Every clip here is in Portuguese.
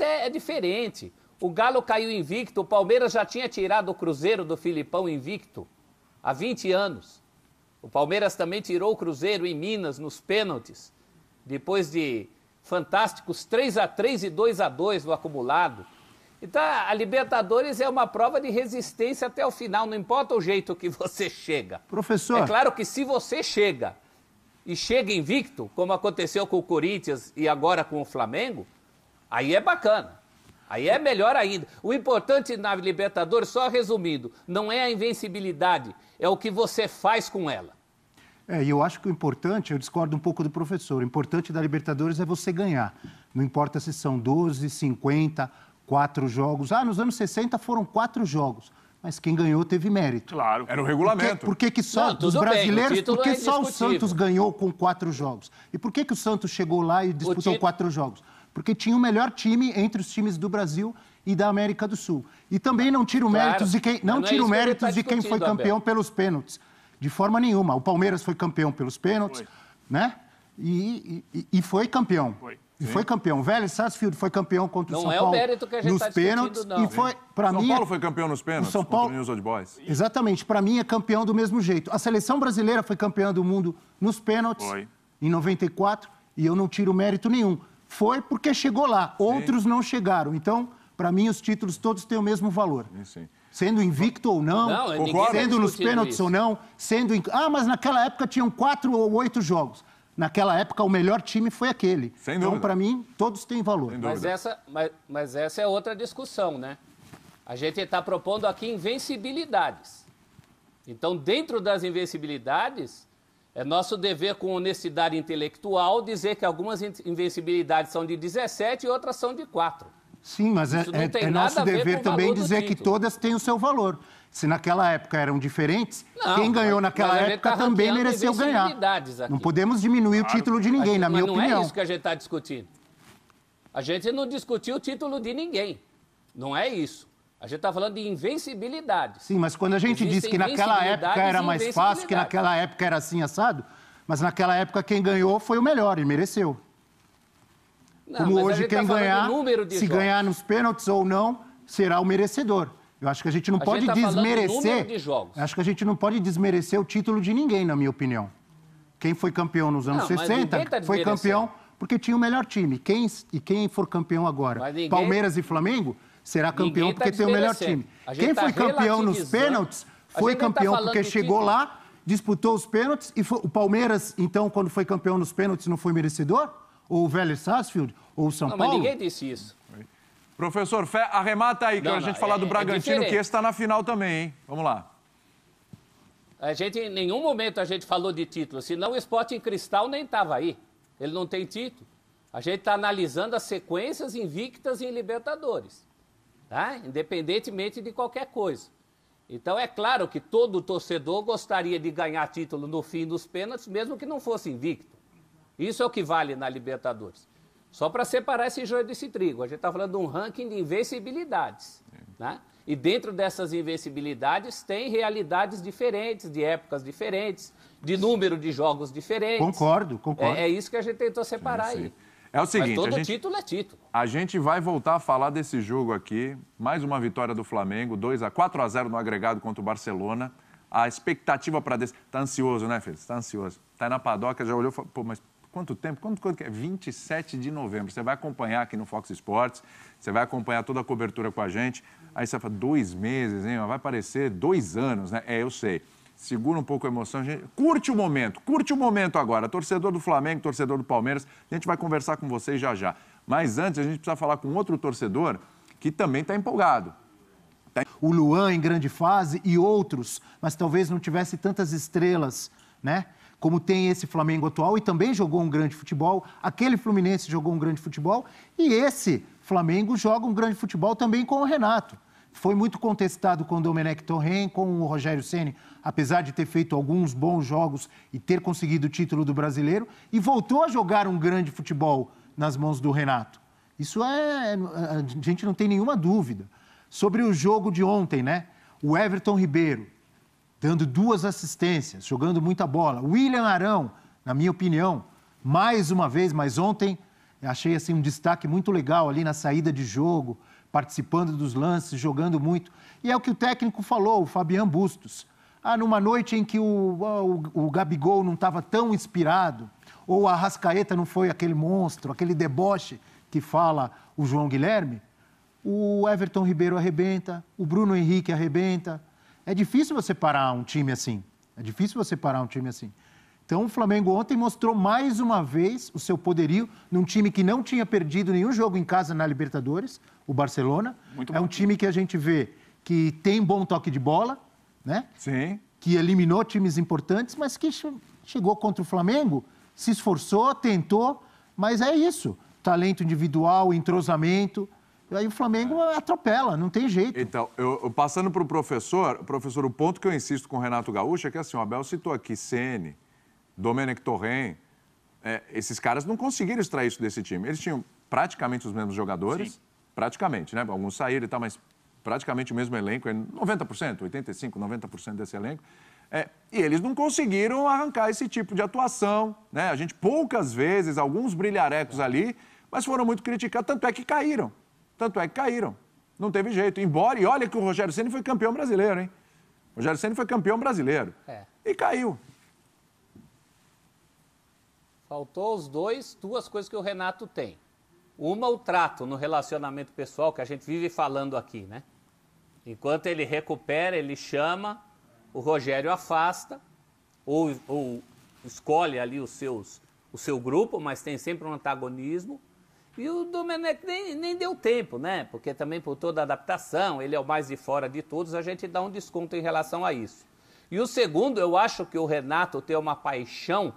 é, é diferente. O Galo caiu invicto, o Palmeiras já tinha tirado o Cruzeiro do Filipão invicto há 20 anos. O Palmeiras também tirou o Cruzeiro em Minas nos pênaltis, depois de fantásticos 3 a 3 e 2 a 2 no acumulado. Então, a Libertadores é uma prova de resistência até o final, não importa o jeito que você chega. Professor. É claro que se você chega e chega invicto, como aconteceu com o Corinthians e agora com o Flamengo, Aí é bacana. Aí é melhor ainda. O importante na Libertadores, só resumindo, não é a invencibilidade, é o que você faz com ela. É, e eu acho que o importante, eu discordo um pouco do professor, o importante da Libertadores é você ganhar. Não importa se são 12, 50, quatro jogos. Ah, nos anos 60 foram quatro jogos. Mas quem ganhou teve mérito. Claro. Era o regulamento. Por que, que só os brasileiros, bem, por que é só o Santos ganhou com quatro jogos? E por que, que o Santos chegou lá e disputou título... quatro jogos? porque tinha o melhor time entre os times do Brasil e da América do Sul. E também não tiro claro, méritos de quem não, não tiro é méritos que de quem foi campeão Abel. pelos pênaltis, de forma nenhuma. O Palmeiras foi campeão pelos pênaltis, foi. né? E, e, e, foi campeão. Foi. E foi campeão. O velho Sarsfield foi campeão contra não o São Paulo. Não é o mérito que a gente nos tá pênaltis não. e foi para mim. São Paulo foi campeão nos pênaltis. O São Paulo. Contra o News Old Boys. Exatamente. Para mim é campeão do mesmo jeito. A seleção brasileira foi campeã do mundo nos pênaltis foi. em 94 e eu não tiro mérito nenhum foi porque chegou lá, sim. outros não chegaram. Então, para mim, os títulos todos têm o mesmo valor. Sim, sim. Sendo invicto ou não, não sendo nos pênaltis isso. ou não, sendo. In... Ah, mas naquela época tinham quatro ou oito jogos. Naquela época, o melhor time foi aquele. Sem então, para mim, todos têm valor. Mas essa, mas, mas essa é outra discussão, né? A gente está propondo aqui invencibilidades. Então, dentro das invencibilidades, é nosso dever, com honestidade intelectual, dizer que algumas invencibilidades são de 17 e outras são de 4. Sim, mas é, é, é nosso dever também dizer que todas têm o seu valor. Se naquela época eram diferentes, não, quem ganhou naquela época tá também mereceu ganhar. Aqui. Não podemos diminuir claro. o título de ninguém, gente, na minha mas opinião. Não é isso que a gente está discutindo. A gente não discutiu o título de ninguém. Não é isso. A gente está falando de invencibilidade. Sim, mas quando a gente disse diz que naquela época era mais fácil, que naquela época era assim assado, mas naquela época quem ganhou foi o melhor e mereceu. Não, Como hoje tá quem tá ganhar, se jogos. ganhar nos pênaltis ou não, será o merecedor. Eu acho que a gente não a pode gente tá desmerecer. De jogos. Acho que a gente não pode desmerecer o título de ninguém, na minha opinião. Quem foi campeão nos anos não, 60 tá foi campeão porque tinha o melhor time. Quem, e quem for campeão agora, ninguém... Palmeiras e Flamengo, será campeão tá porque tem o melhor assim. time. Quem tá foi campeão nos pênaltis tá foi campeão tá porque chegou lá, disputou os pênaltis e foi, o Palmeiras, então, quando foi campeão nos pênaltis, não foi merecedor? Ou o Vélez Sarsfield? Ou o São não, Paulo? Mas ninguém disse isso. Professor, arremata aí, que a gente falar é, do é Bragantino, é que esse está na final também, hein? Vamos lá. A gente, em nenhum momento a gente falou de título, senão o esporte em cristal nem estava aí. Ele não tem título. A gente está analisando as sequências invictas em Libertadores tá? independentemente de qualquer coisa. Então é claro que todo torcedor gostaria de ganhar título no fim dos pênaltis, mesmo que não fosse invicto. Isso é o que vale na Libertadores. Só para separar esse joio desse trigo. A gente está falando de um ranking de invencibilidades. Né? E dentro dessas invencibilidades tem realidades diferentes, de épocas diferentes, de número de jogos diferentes. Concordo, concordo. É, é isso que a gente tentou separar é sim, sim. aí. É o seguinte. Mas todo gente, título é título. A gente vai voltar a falar desse jogo aqui. Mais uma vitória do Flamengo, 2 a 4 a 0 no agregado contra o Barcelona. A expectativa para desse. Tá ansioso, né, Felipe? Tá ansioso. Tá na padoca, já olhou e falou, pô, mas quanto tempo? Quanto, quanto que é? 27 de novembro. Você vai acompanhar aqui no Fox Sports, você vai acompanhar toda a cobertura com a gente. Aí você fala, dois meses, hein? Vai parecer dois anos, né? É, eu sei segura um pouco a emoção. Gente, curte o momento, curte o momento agora. Torcedor do Flamengo, torcedor do Palmeiras, a gente vai conversar com vocês já já. Mas antes, a gente precisa falar com outro torcedor que também está empolgado. Tá o Luan em grande fase e outros, mas talvez não tivesse tantas estrelas, né? Como tem esse Flamengo atual e também jogou um grande futebol. Aquele Fluminense jogou um grande futebol e esse Flamengo joga um grande futebol também com o Renato foi muito contestado com o Domenech Torren, com o Rogério Ceni, apesar de ter feito alguns bons jogos e ter conseguido o título do brasileiro, e voltou a jogar um grande futebol nas mãos do Renato. Isso é. A gente não tem nenhuma dúvida. Sobre o jogo de ontem, né? O Everton Ribeiro, dando duas assistências, jogando muita bola. William Arão, na minha opinião, mais uma vez, mas ontem achei assim um destaque muito legal ali na saída de jogo participando dos lances, jogando muito. E é o que o técnico falou, o Fabian Bustos. Ah, numa noite em que o, o, o Gabigol não estava tão inspirado, ou a Rascaeta não foi aquele monstro, aquele deboche que fala o João Guilherme, o Everton Ribeiro arrebenta, o Bruno Henrique arrebenta. É difícil você parar um time assim. É difícil você parar um time assim. Então, o Flamengo ontem mostrou mais uma vez o seu poderio num time que não tinha perdido nenhum jogo em casa na Libertadores, o Barcelona. Muito é bom. um time que a gente vê que tem bom toque de bola, né? Sim. Que eliminou times importantes, mas que chegou contra o Flamengo, se esforçou, tentou, mas é isso. Talento individual, entrosamento. E aí o Flamengo é. atropela, não tem jeito. Então, eu, passando para o professor, professor, o ponto que eu insisto com o Renato Gaúcho é que assim, o Abel citou aqui Sene, Domenech Torren, é, esses caras não conseguiram extrair isso desse time. Eles tinham praticamente os mesmos jogadores, Sim. praticamente, né? Alguns saíram e tal, mas praticamente o mesmo elenco, 90%, 85%, 90% desse elenco. É, e eles não conseguiram arrancar esse tipo de atuação, né? A gente poucas vezes, alguns brilharecos é. ali, mas foram muito criticados, tanto é que caíram. Tanto é que caíram. Não teve jeito. Embora, e olha que o Rogério Ceni foi campeão brasileiro, hein? O Rogério Ceni foi campeão brasileiro. É. E caiu. Faltou os dois, duas coisas que o Renato tem. Uma, o trato no relacionamento pessoal, que a gente vive falando aqui, né? Enquanto ele recupera, ele chama, o Rogério afasta, ou, ou escolhe ali os seus, o seu grupo, mas tem sempre um antagonismo. E o Domenech nem, nem deu tempo, né? Porque também por toda a adaptação, ele é o mais de fora de todos, a gente dá um desconto em relação a isso. E o segundo, eu acho que o Renato tem uma paixão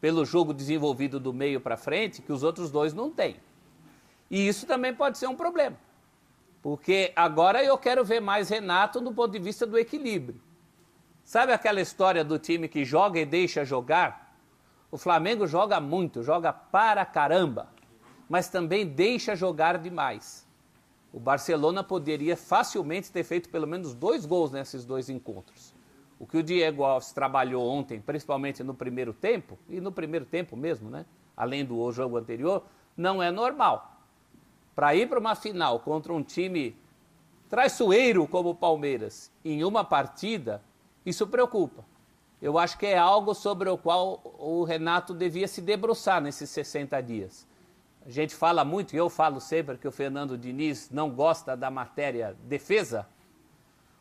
pelo jogo desenvolvido do meio para frente que os outros dois não têm. E isso também pode ser um problema. Porque agora eu quero ver mais Renato do ponto de vista do equilíbrio. Sabe aquela história do time que joga e deixa jogar? O Flamengo joga muito, joga para caramba, mas também deixa jogar demais. O Barcelona poderia facilmente ter feito pelo menos dois gols nesses dois encontros. O que o Diego Alves trabalhou ontem, principalmente no primeiro tempo, e no primeiro tempo mesmo, né? Além do jogo anterior, não é normal. Para ir para uma final contra um time traiçoeiro como o Palmeiras em uma partida, isso preocupa. Eu acho que é algo sobre o qual o Renato devia se debruçar nesses 60 dias. A gente fala muito, e eu falo sempre, que o Fernando Diniz não gosta da matéria defesa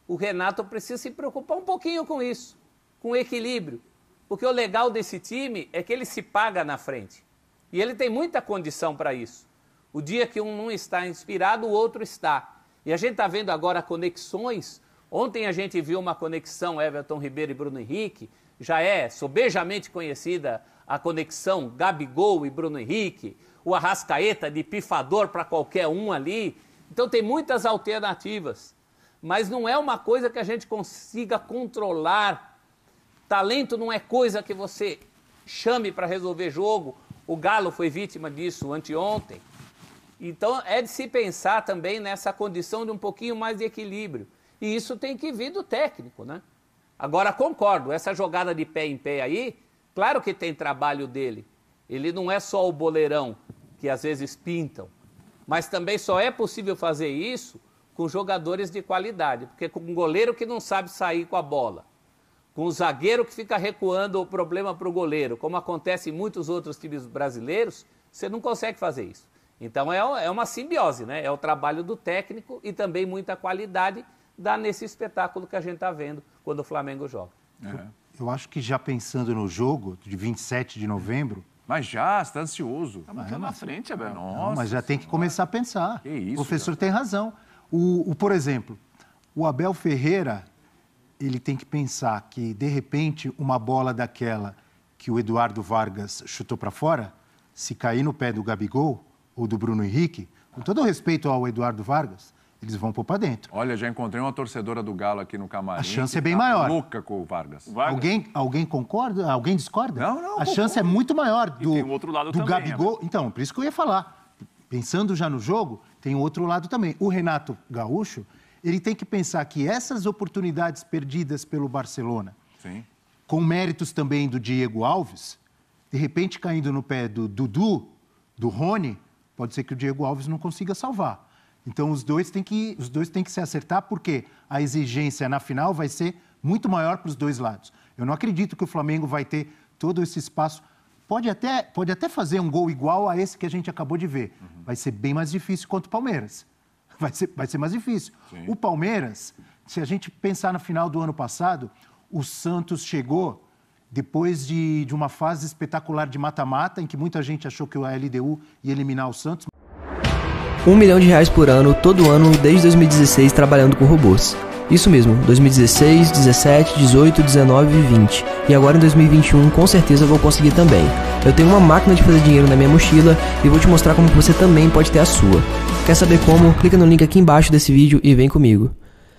o Renato precisa se preocupar um pouquinho com isso, com equilíbrio. Porque o legal desse time é que ele se paga na frente. E ele tem muita condição para isso. O dia que um não está inspirado, o outro está. E a gente está vendo agora conexões. Ontem a gente viu uma conexão Everton Ribeiro e Bruno Henrique. Já é sobejamente conhecida a conexão Gabigol e Bruno Henrique. O Arrascaeta de pifador para qualquer um ali. Então tem muitas alternativas mas não é uma coisa que a gente consiga controlar. Talento não é coisa que você chame para resolver jogo. O Galo foi vítima disso anteontem. Então é de se pensar também nessa condição de um pouquinho mais de equilíbrio. E isso tem que vir do técnico, né? Agora concordo, essa jogada de pé em pé aí, claro que tem trabalho dele. Ele não é só o boleirão que às vezes pintam, mas também só é possível fazer isso com jogadores de qualidade, porque com um goleiro que não sabe sair com a bola, com um zagueiro que fica recuando o problema para o goleiro, como acontece em muitos outros times brasileiros, você não consegue fazer isso. Então é, é uma simbiose, né? É o trabalho do técnico e também muita qualidade dá nesse espetáculo que a gente está vendo quando o Flamengo joga. É. Eu acho que já pensando no jogo de 27 de novembro, mas já, está ansioso. Estamos tá ah, é, na frente, Abel. Nossa. Não, mas já tem que começar a pensar. Que isso, o professor já. tem razão. O, o, por exemplo, o Abel Ferreira, ele tem que pensar que, de repente, uma bola daquela que o Eduardo Vargas chutou para fora, se cair no pé do Gabigol ou do Bruno Henrique, com todo respeito ao Eduardo Vargas, eles vão pôr para dentro. Olha, já encontrei uma torcedora do Galo aqui no camarim. A chance é bem tá maior. Louca com o Vargas. Vargas. Alguém, alguém concorda? Alguém discorda? Não, não. A concordo. chance é muito maior do e tem um outro lado do também, né? Gabigol. É, Então, por isso que eu ia falar. Pensando já no jogo, tem outro lado também. O Renato Gaúcho, ele tem que pensar que essas oportunidades perdidas pelo Barcelona, Sim. com méritos também do Diego Alves, de repente caindo no pé do Dudu, do Rony, pode ser que o Diego Alves não consiga salvar. Então os dois têm que, os dois têm que se acertar, porque a exigência na final vai ser muito maior para os dois lados. Eu não acredito que o Flamengo vai ter todo esse espaço pode até, pode até fazer um gol igual a esse que a gente acabou de ver. Uhum. Vai ser bem mais difícil contra o Palmeiras. Vai ser, vai ser mais difícil. Sim. O Palmeiras, se a gente pensar no final do ano passado, o Santos chegou depois de, de uma fase espetacular de mata-mata, em que muita gente achou que o LDU ia eliminar o Santos. Um milhão de reais por ano, todo ano, desde 2016, trabalhando com robôs. Isso mesmo, 2016, 17, 18, 19 e 20 e agora em 2021 com certeza vou conseguir também. Eu tenho uma máquina de fazer dinheiro na minha mochila e vou te mostrar como você também pode ter a sua. Quer saber como? Clica no link aqui embaixo desse vídeo e vem comigo.